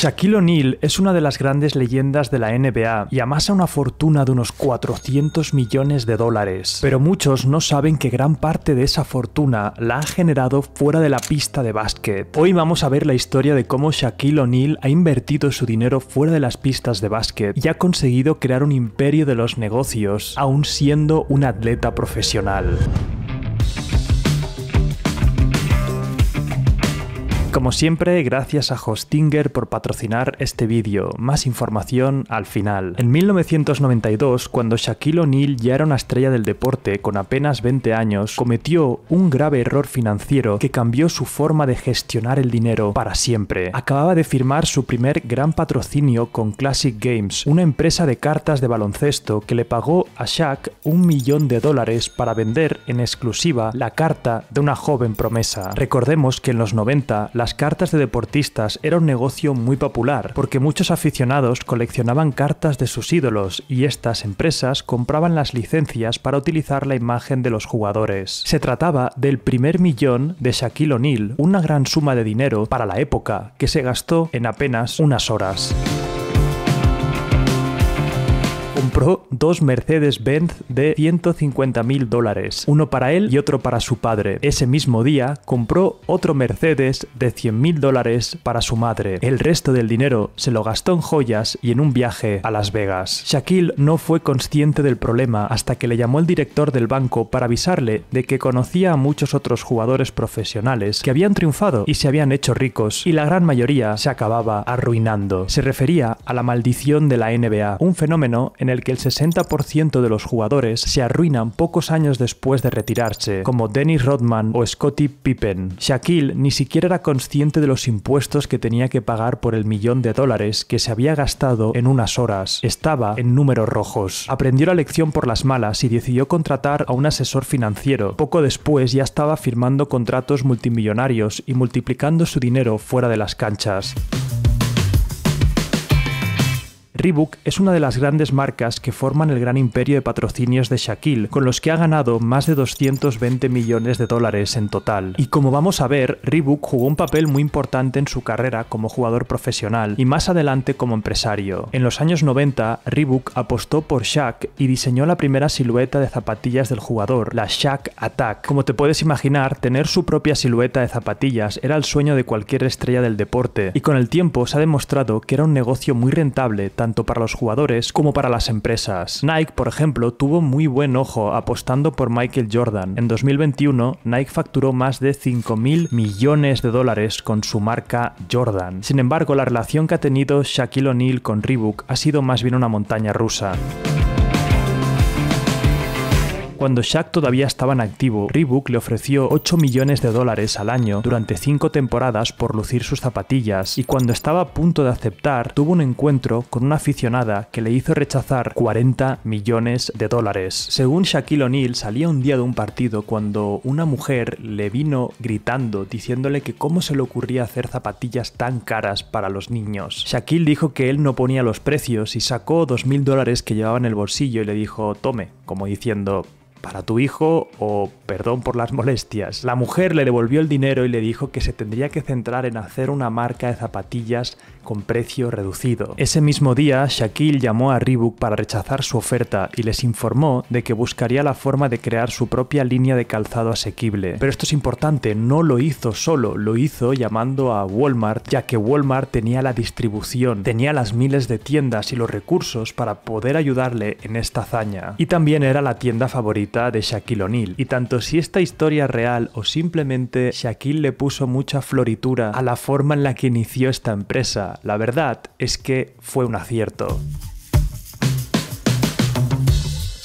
Shaquille O'Neal es una de las grandes leyendas de la NBA y amasa una fortuna de unos 400 millones de dólares. Pero muchos no saben que gran parte de esa fortuna la ha generado fuera de la pista de básquet. Hoy vamos a ver la historia de cómo Shaquille O'Neal ha invertido su dinero fuera de las pistas de básquet y ha conseguido crear un imperio de los negocios, aún siendo un atleta profesional. Como siempre, gracias a Hostinger por patrocinar este vídeo. Más información al final. En 1992, cuando Shaquille O'Neal ya era una estrella del deporte con apenas 20 años, cometió un grave error financiero que cambió su forma de gestionar el dinero para siempre. Acababa de firmar su primer gran patrocinio con Classic Games, una empresa de cartas de baloncesto que le pagó a Shaq un millón de dólares para vender en exclusiva la carta de una joven promesa. Recordemos que en los 90 las las cartas de deportistas era un negocio muy popular, porque muchos aficionados coleccionaban cartas de sus ídolos y estas empresas compraban las licencias para utilizar la imagen de los jugadores. Se trataba del primer millón de Shaquille O'Neal, una gran suma de dinero para la época, que se gastó en apenas unas horas compró dos Mercedes-Benz de 150 mil dólares, uno para él y otro para su padre. Ese mismo día compró otro Mercedes de 100 mil dólares para su madre. El resto del dinero se lo gastó en joyas y en un viaje a Las Vegas. Shaquille no fue consciente del problema hasta que le llamó el director del banco para avisarle de que conocía a muchos otros jugadores profesionales que habían triunfado y se habían hecho ricos y la gran mayoría se acababa arruinando. Se refería a la maldición de la NBA, un fenómeno en el que el 60% de los jugadores se arruinan pocos años después de retirarse, como Dennis Rodman o Scottie Pippen. Shaquille ni siquiera era consciente de los impuestos que tenía que pagar por el millón de dólares que se había gastado en unas horas. Estaba en números rojos. Aprendió la lección por las malas y decidió contratar a un asesor financiero. Poco después ya estaba firmando contratos multimillonarios y multiplicando su dinero fuera de las canchas. Reebok es una de las grandes marcas que forman el gran imperio de patrocinios de Shaquille, con los que ha ganado más de 220 millones de dólares en total. Y como vamos a ver, Reebok jugó un papel muy importante en su carrera como jugador profesional y más adelante como empresario. En los años 90, Reebok apostó por Shaq y diseñó la primera silueta de zapatillas del jugador, la Shaq Attack. Como te puedes imaginar, tener su propia silueta de zapatillas era el sueño de cualquier estrella del deporte, y con el tiempo se ha demostrado que era un negocio muy rentable, tanto para los jugadores como para las empresas. Nike, por ejemplo, tuvo muy buen ojo apostando por Michael Jordan. En 2021, Nike facturó más de 5.000 millones de dólares con su marca Jordan. Sin embargo, la relación que ha tenido Shaquille O'Neal con Reebok ha sido más bien una montaña rusa. Cuando Shaq todavía estaba en activo, Reebok le ofreció 8 millones de dólares al año durante 5 temporadas por lucir sus zapatillas y cuando estaba a punto de aceptar, tuvo un encuentro con una aficionada que le hizo rechazar 40 millones de dólares. Según Shaquille O'Neal, salía un día de un partido cuando una mujer le vino gritando diciéndole que cómo se le ocurría hacer zapatillas tan caras para los niños. Shaquille dijo que él no ponía los precios y sacó 2.000 dólares que llevaba en el bolsillo y le dijo, tome, como diciendo, para tu hijo o perdón por las molestias. La mujer le devolvió el dinero y le dijo que se tendría que centrar en hacer una marca de zapatillas con precio reducido. Ese mismo día, Shaquille llamó a Reebok para rechazar su oferta y les informó de que buscaría la forma de crear su propia línea de calzado asequible. Pero esto es importante, no lo hizo solo, lo hizo llamando a Walmart, ya que Walmart tenía la distribución, tenía las miles de tiendas y los recursos para poder ayudarle en esta hazaña. Y también era la tienda favorita de Shaquille O'Neal. Y tanto si esta historia es real o simplemente Shaquille le puso mucha floritura a la forma en la que inició esta empresa, la verdad es que fue un acierto.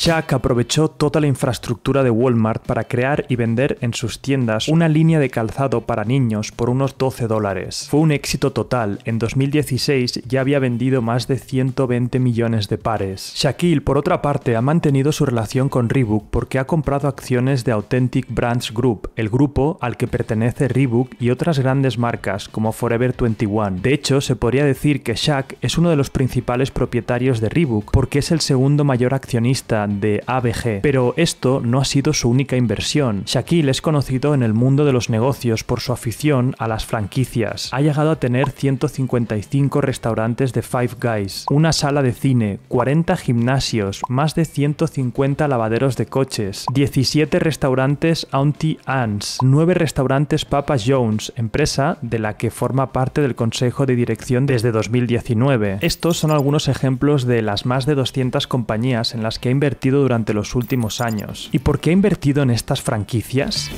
Shaq aprovechó toda la infraestructura de Walmart para crear y vender en sus tiendas una línea de calzado para niños por unos 12 dólares. Fue un éxito total, en 2016 ya había vendido más de 120 millones de pares. Shaquille, por otra parte, ha mantenido su relación con Reebok porque ha comprado acciones de Authentic Brands Group, el grupo al que pertenece Reebok y otras grandes marcas como Forever 21. De hecho, se podría decir que Shaq es uno de los principales propietarios de Reebok porque es el segundo mayor accionista de ABG, pero esto no ha sido su única inversión. Shaquille es conocido en el mundo de los negocios por su afición a las franquicias. Ha llegado a tener 155 restaurantes de Five Guys, una sala de cine, 40 gimnasios, más de 150 lavaderos de coches, 17 restaurantes Auntie Anne's, 9 restaurantes Papa Jones, empresa de la que forma parte del consejo de dirección desde 2019. Estos son algunos ejemplos de las más de 200 compañías en las que ha invertido durante los últimos años y por qué ha invertido en estas franquicias?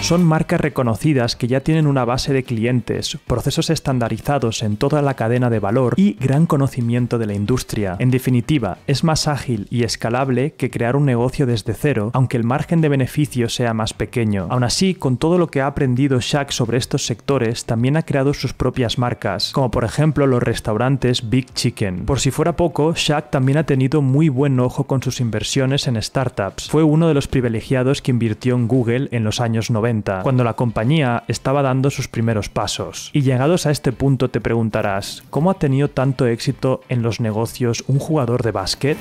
Son marcas reconocidas que ya tienen una base de clientes, procesos estandarizados en toda la cadena de valor y gran conocimiento de la industria. En definitiva, es más ágil y escalable que crear un negocio desde cero, aunque el margen de beneficio sea más pequeño. Aún así, con todo lo que ha aprendido Shaq sobre estos sectores, también ha creado sus propias marcas, como por ejemplo los restaurantes Big Chicken. Por si fuera poco, Shaq también ha tenido muy buen ojo con sus inversiones en startups. Fue uno de los privilegiados que invirtió en Google en los años 90 cuando la compañía estaba dando sus primeros pasos. Y llegados a este punto te preguntarás, ¿cómo ha tenido tanto éxito en los negocios un jugador de básquet?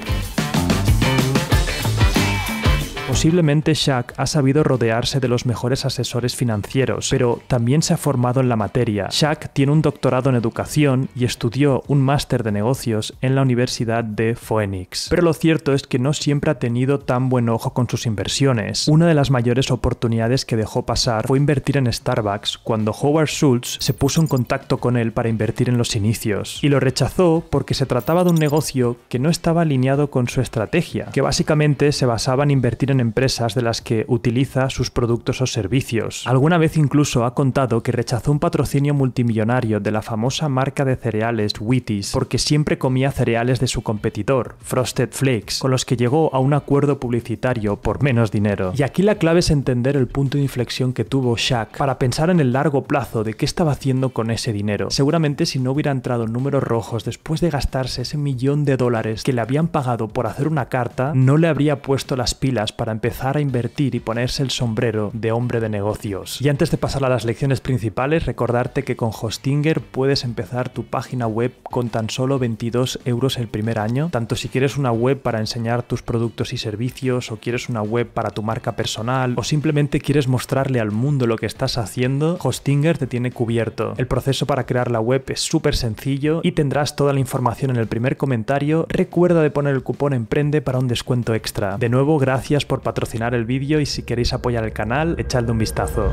Posiblemente Shaq ha sabido rodearse de los mejores asesores financieros, pero también se ha formado en la materia. Shaq tiene un doctorado en educación y estudió un máster de negocios en la Universidad de Phoenix. Pero lo cierto es que no siempre ha tenido tan buen ojo con sus inversiones. Una de las mayores oportunidades que dejó pasar fue invertir en Starbucks cuando Howard Schultz se puso en contacto con él para invertir en los inicios. Y lo rechazó porque se trataba de un negocio que no estaba alineado con su estrategia, que básicamente se basaba en invertir en empresas de las que utiliza sus productos o servicios. Alguna vez incluso ha contado que rechazó un patrocinio multimillonario de la famosa marca de cereales Wheaties porque siempre comía cereales de su competidor, Frosted Flakes, con los que llegó a un acuerdo publicitario por menos dinero. Y aquí la clave es entender el punto de inflexión que tuvo Shaq para pensar en el largo plazo de qué estaba haciendo con ese dinero. Seguramente si no hubiera entrado en números rojos después de gastarse ese millón de dólares que le habían pagado por hacer una carta, no le habría puesto las pilas para empezar a invertir y ponerse el sombrero de hombre de negocios. Y antes de pasar a las lecciones principales, recordarte que con Hostinger puedes empezar tu página web con tan solo 22 euros el primer año, tanto si quieres una web para enseñar tus productos y servicios, o quieres una web para tu marca personal, o simplemente quieres mostrarle al mundo lo que estás haciendo, Hostinger te tiene cubierto. El proceso para crear la web es súper sencillo y tendrás toda la información en el primer comentario. Recuerda de poner el cupón Emprende para un descuento extra. De nuevo, gracias por patrocinar el vídeo y si queréis apoyar el canal, echadle un vistazo.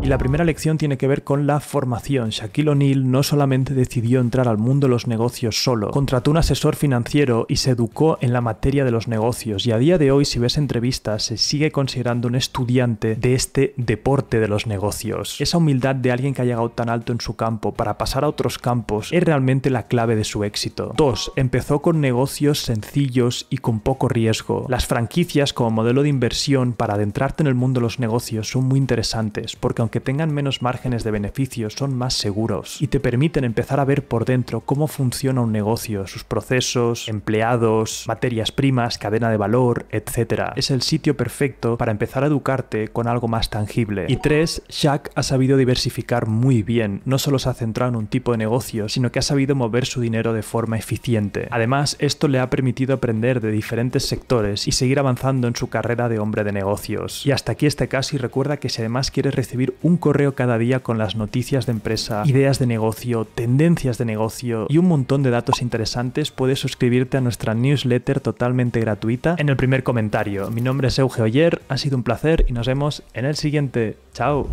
Y la primera lección tiene que ver con la formación. Shaquille O'Neal no solamente decidió entrar al mundo de los negocios solo, contrató un asesor financiero y se educó en la materia de los negocios. Y a día de hoy, si ves entrevistas, se sigue considerando un estudiante de este deporte de los negocios. Esa humildad de alguien que ha llegado tan alto en su campo para pasar a otros campos es realmente la clave de su éxito. 2. Empezó con negocios sencillos y con poco riesgo. Las franquicias como modelo de inversión para adentrarte en el mundo de los negocios son muy interesantes porque que tengan menos márgenes de beneficio, son más seguros y te permiten empezar a ver por dentro cómo funciona un negocio, sus procesos, empleados, materias primas, cadena de valor, etc. Es el sitio perfecto para empezar a educarte con algo más tangible. Y tres, Shaq ha sabido diversificar muy bien. No solo se ha centrado en un tipo de negocio, sino que ha sabido mover su dinero de forma eficiente. Además, esto le ha permitido aprender de diferentes sectores y seguir avanzando en su carrera de hombre de negocios. Y hasta aquí este caso y recuerda que si además quieres recibir un correo cada día con las noticias de empresa, ideas de negocio, tendencias de negocio y un montón de datos interesantes, puedes suscribirte a nuestra newsletter totalmente gratuita en el primer comentario. Mi nombre es Euge Oyer, ha sido un placer y nos vemos en el siguiente. ¡Chao!